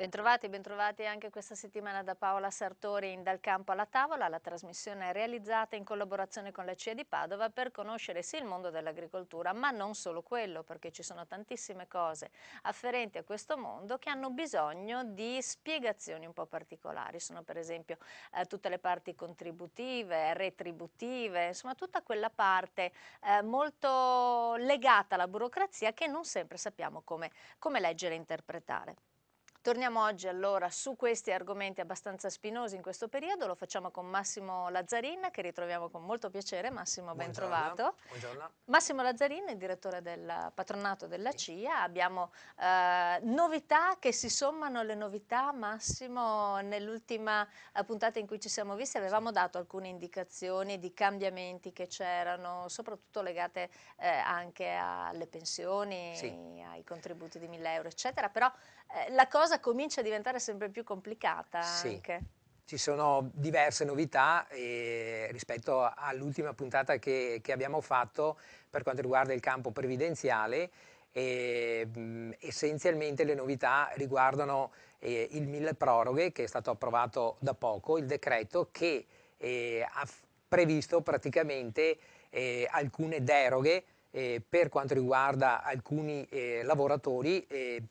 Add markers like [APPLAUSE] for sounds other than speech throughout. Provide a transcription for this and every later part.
Bentrovati, bentrovati anche questa settimana da Paola Sartori in Dal Campo alla Tavola. La trasmissione è realizzata in collaborazione con la CIA di Padova per conoscere sì il mondo dell'agricoltura, ma non solo quello, perché ci sono tantissime cose afferenti a questo mondo che hanno bisogno di spiegazioni un po' particolari. Sono per esempio eh, tutte le parti contributive, retributive, insomma tutta quella parte eh, molto legata alla burocrazia che non sempre sappiamo come, come leggere e interpretare. Torniamo oggi allora su questi argomenti abbastanza spinosi in questo periodo, lo facciamo con Massimo Lazzarin che ritroviamo con molto piacere, Massimo ben trovato. Buongiorno. Massimo Lazzarin, direttore del patronato della CIA, abbiamo eh, novità che si sommano alle novità Massimo, nell'ultima eh, puntata in cui ci siamo visti avevamo dato alcune indicazioni di cambiamenti che c'erano, soprattutto legate eh, anche alle pensioni, sì. ai contributi di 1000 euro eccetera, però eh, la cosa cosa comincia a diventare sempre più complicata sì. anche. Ci sono diverse novità eh, rispetto all'ultima puntata che, che abbiamo fatto per quanto riguarda il campo previdenziale e, mh, mm, essenzialmente le novità riguardano eh, il mille proroghe che è stato approvato da poco, il decreto che eh, ha previsto praticamente eh, alcune deroghe eh, per quanto riguarda alcuni eh, lavoratori eh,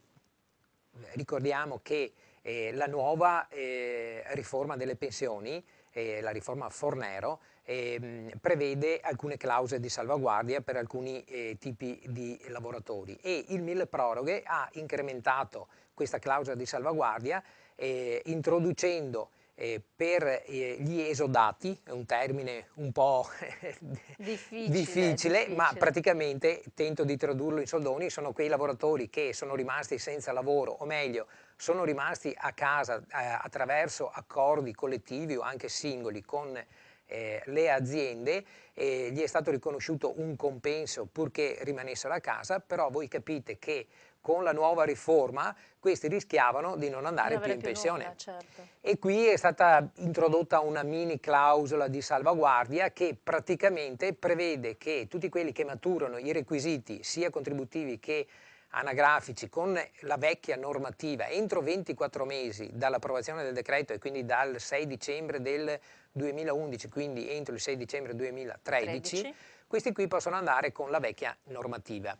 ricordiamo che eh, la nuova eh, riforma delle pensioni, eh, la riforma Fornero, ehm, prevede alcune clausole di salvaguardia per alcuni eh, tipi di lavoratori e il mille proroghe ha incrementato questa clausola di salvaguardia eh, introducendo eh, per eh, gli esodati, è un termine un po' [LAUGHS] difficile, difficile, ma praticamente tento di tradurlo in soldoni, sono quei lavoratori che sono rimasti senza lavoro, o meglio, sono rimasti a casa eh, attraverso accordi collettivi o anche singoli con eh, le aziende, gli è stato riconosciuto un compenso purché rimanessero a casa, però voi capite che con la nuova riforma questi rischiavano di non andare non più in più pensione. Nulla, certo. E qui è stata introdotta una mini clausola di salvaguardia che praticamente prevede che tutti quelli che maturano i requisiti sia contributivi che anagrafici con la vecchia normativa entro 24 mesi dall'approvazione del decreto e quindi dal 6 dicembre del 2011, quindi entro il 6 dicembre 2013, 13. questi qui possono andare con la vecchia normativa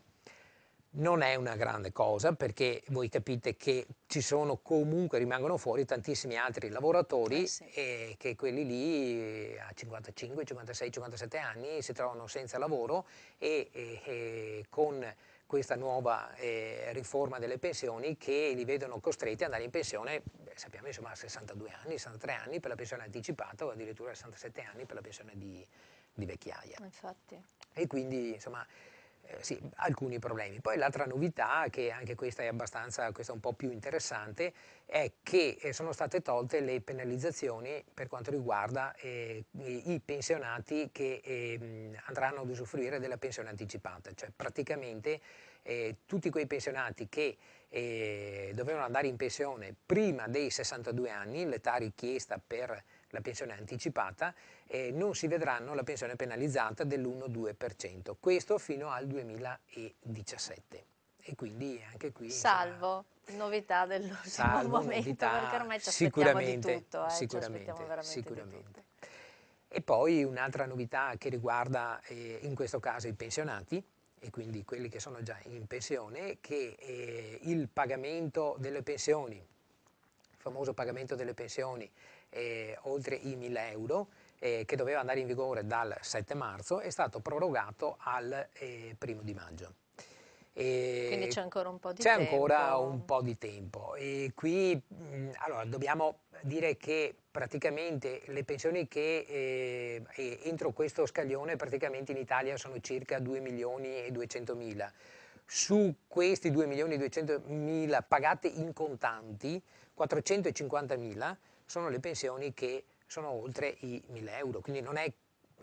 non è una grande cosa perché voi capite che ci sono comunque, rimangono fuori tantissimi altri lavoratori eh sì. e che quelli lì a 55, 56, 57 anni si trovano senza lavoro e, e, e con questa nuova eh, riforma delle pensioni che li vedono costretti ad andare in pensione, beh, sappiamo insomma a 62 anni, 63 anni per la pensione anticipata o addirittura a 67 anni per la pensione di, di vecchiaia. Infatti. E quindi insomma eh, sì, alcuni problemi. Poi l'altra novità, che anche questa è abbastanza, questa è un po' più interessante, è che eh, sono state tolte le penalizzazioni per quanto riguarda eh, i pensionati che eh, andranno ad usufruire della pensione anticipata, cioè praticamente eh, tutti quei pensionati che eh, dovevano andare in pensione prima dei 62 anni, l'età richiesta per la pensione anticipata, eh, non si vedranno la pensione penalizzata dell'1-2%, questo fino al 2017. E quindi anche qui... Salvo insomma, novità dell'ultimo [LAUGHS] momento, novità, perché ormai ci aspettiamo di tutto. Eh, sicuramente, sicuramente. Tutto. E poi un'altra novità che riguarda eh, in questo caso i pensionati, e quindi quelli che sono già in pensione, che eh, il pagamento delle pensioni famoso pagamento delle pensioni eh, oltre i 1000 euro, eh, che doveva andare in vigore dal 7 marzo, è stato prorogato al eh, primo di maggio. E Quindi c'è ancora un po' di tempo. C'è ancora un po' di tempo. E qui mh, mm, allora, dobbiamo dire che praticamente le pensioni che eh, entro questo scaglione praticamente in Italia sono circa 2 milioni e 200 mila. Su questi 2 milioni e 200 mila pagate in contanti 450.000 sono le pensioni che sono oltre i 1.000 euro, quindi non è,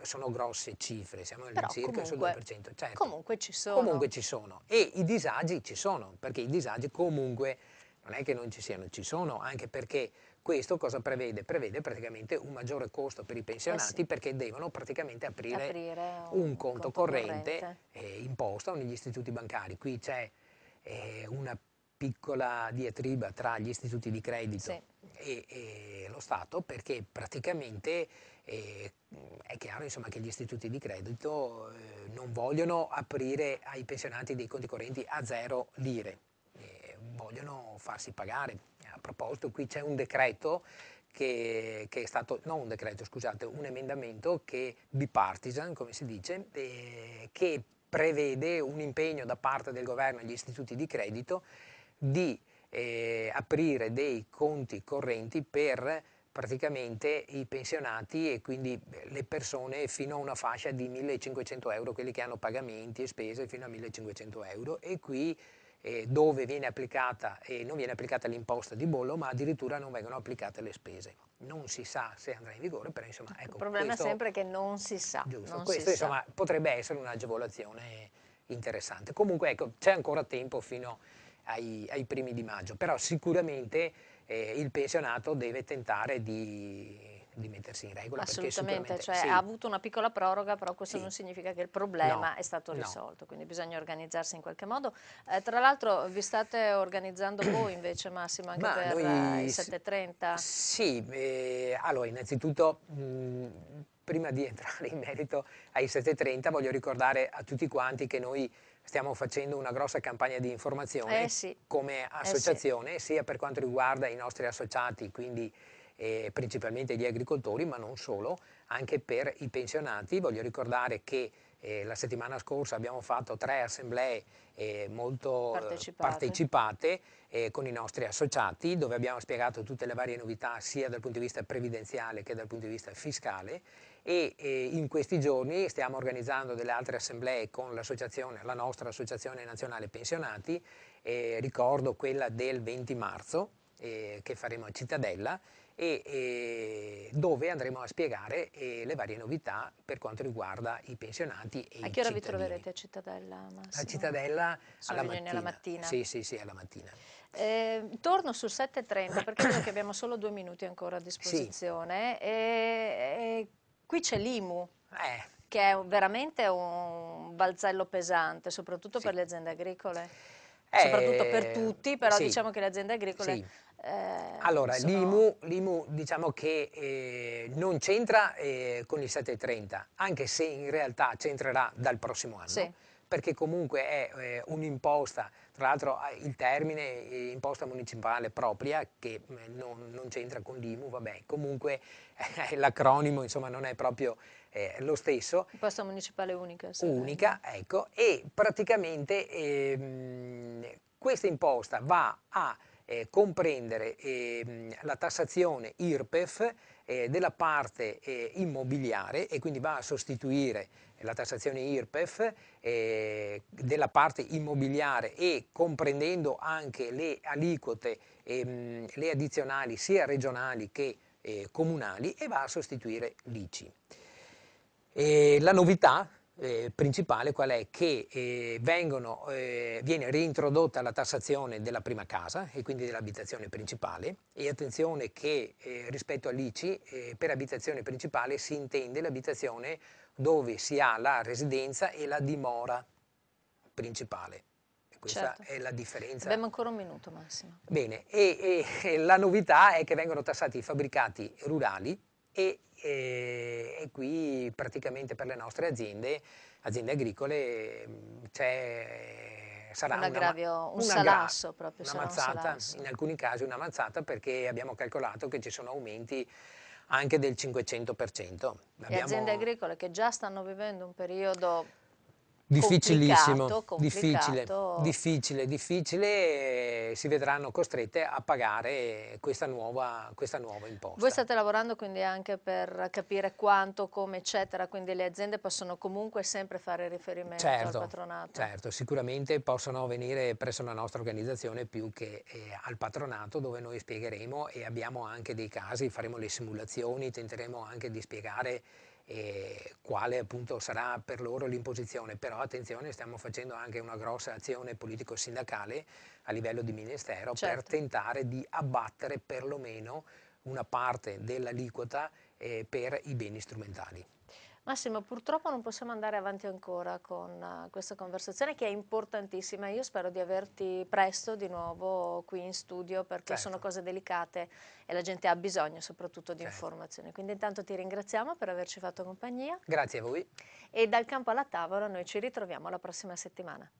sono grosse cifre, siamo nel circa comunque, sul 2%. Certo. Comunque ci sono. Comunque ci sono. E i disagi ci sono, perché i disagi comunque non è che non ci siano, ci sono, anche perché questo cosa prevede? Prevede praticamente un maggiore costo per i pensionati eh sì. perché devono praticamente aprire, aprire un, un, conto, conto corrente, corrente. Eh, imposta negli istituti bancari. Qui c'è eh, una piccola diatriba tra gli istituti di credito sì. e, e, lo Stato perché praticamente eh, è chiaro insomma, che gli istituti di credito eh, non vogliono aprire ai pensionati dei conti correnti a zero lire, eh, vogliono farsi pagare. A proposito, qui c'è un decreto che, che, è stato, non un decreto scusate, un emendamento che bipartisan, come si dice, eh, che prevede un impegno da parte del governo agli istituti di credito di eh, aprire dei conti correnti per praticamente i pensionati e quindi eh, le persone fino a una fascia di 1500 euro, quelli che hanno pagamenti e spese fino a 1500 euro e qui eh, dove viene applicata e eh, non viene applicata l'imposta di bollo ma addirittura non vengono applicate le spese. Non si sa se andrà in vigore, però insomma ecco, Il problema questo, è sempre che non si sa. Giusto, non questo insomma sa. potrebbe essere un'agevolazione interessante. Comunque ecco, c'è ancora tempo fino a ai, ai primi di maggio, però sicuramente eh, il pensionato deve tentare di, di mettersi in regola. Assolutamente, cioè, sì. ha avuto una piccola proroga, però questo sì. non significa che il problema no, è stato risolto, no. quindi bisogna organizzarsi in qualche modo. Eh, tra l'altro vi state organizzando [CLEARS THROAT] voi invece Massimo anche Ma per noi, i 7.30? Sì, eh, allora innanzitutto... Mh, prima di entrare in merito ai 7.30 voglio ricordare a tutti quanti che noi stiamo facendo una grossa campagna di informazione eh sì. come associazione, eh sì. sia per quanto riguarda i nostri associati, quindi eh, principalmente gli agricoltori, ma non solo, anche per i pensionati. Voglio ricordare che e la settimana scorsa abbiamo fatto tre assemblee eh, molto partecipate, partecipate eh, con i nostri associati dove abbiamo spiegato tutte le varie novità sia dal punto di vista previdenziale che dal punto di vista fiscale e eh, in questi giorni stiamo organizzando delle altre assemblee con l'associazione, la nostra associazione nazionale pensionati, eh, ricordo quella del 20 marzo eh, che faremo a Cittadella e, e dove andremo a spiegare eh, le varie novità per quanto riguarda i pensionati e a i cittadini. A che ora vi troverete a Cittadella? Massimo? A Cittadella alla mattina. mattina. Sì, sì, sì, alla mattina. Eh, torno sul 7.30 perché vedo che abbiamo solo due minuti ancora a disposizione. Sì. E, qui c'è l'IMU. Eh. Che è veramente un balzello pesante, soprattutto sì. per le aziende agricole. Eh, soprattutto per eh, tutti, però sì, diciamo che le aziende agricole... Sì. Eh, allora, sono... l'IMU, l'IMU, diciamo che eh, non c'entra eh, con il 730, anche se in realtà c'entrerà dal prossimo anno. Sì perché comunque è eh, un'imposta, tra l'altro il termine imposta municipale propria, che eh, non, non c'entra con l'IMU, vabbè, comunque eh, [LAUGHS] l'acronimo insomma non è proprio eh, lo stesso. Imposta municipale unica. Unica, bene. ecco, e praticamente ehm, questa imposta va a eh, comprendere ehm, la tassazione IRPEF, eh, della parte eh, immobiliare e quindi va a sostituire la tassazione IRPEF eh, della parte immobiliare e comprendendo anche le aliquote, ehm, le addizionali sia regionali che eh, comunali e va a sostituire l'ICI. Eh, la novità eh, principale qual è? Che eh, vengono, eh, viene reintrodotta la tassazione della prima casa e quindi dell'abitazione principale e attenzione che eh, rispetto all'ICI eh, per abitazione principale si intende l'abitazione dove si ha la residenza e la dimora principale. Questa certo. è la differenza. Abbiamo ancora un minuto Massimo. Bene, e, e, e, la novità è che vengono tassati i fabbricati rurali e, e, eh, e qui praticamente per le nostre aziende, aziende agricole, c'è sarà un, aggravio, un salasso proprio. Una un in alcuni casi una mazzata perché abbiamo calcolato che ci sono aumenti anche del 500%. Le aziende agricole che già stanno vivendo un periodo Difficilissimo, complicato, complicato. difficile, difficile, difficile, eh, si vedranno costrette a pagare questa nuova, questa nuova, imposta. Voi state lavorando quindi anche per capire quanto, come, eccetera, quindi le aziende possono comunque sempre fare riferimento certo, al patronato. Certo, sicuramente possono venire presso la nostra organizzazione più che eh, al patronato dove noi spiegheremo e abbiamo anche dei casi, faremo le simulazioni, tenteremo anche di spiegare eh, quale appunto sarà per loro l'imposizione, però attenzione stiamo facendo anche una grossa azione politico-sindacale a livello di Ministero certo. per tentare di abbattere perlomeno una parte dell'aliquota eh, per i beni strumentali. Massimo, purtroppo non possiamo andare avanti ancora con eh, questa conversazione che è importantissima. Io spero di averti presto di nuovo qui in studio perché certo. sono cose delicate e la gente ha bisogno soprattutto di certo. informazioni. Quindi intanto ti ringraziamo per averci fatto compagnia. Grazie a voi. E dal campo alla tavola noi ci ritroviamo la prossima settimana.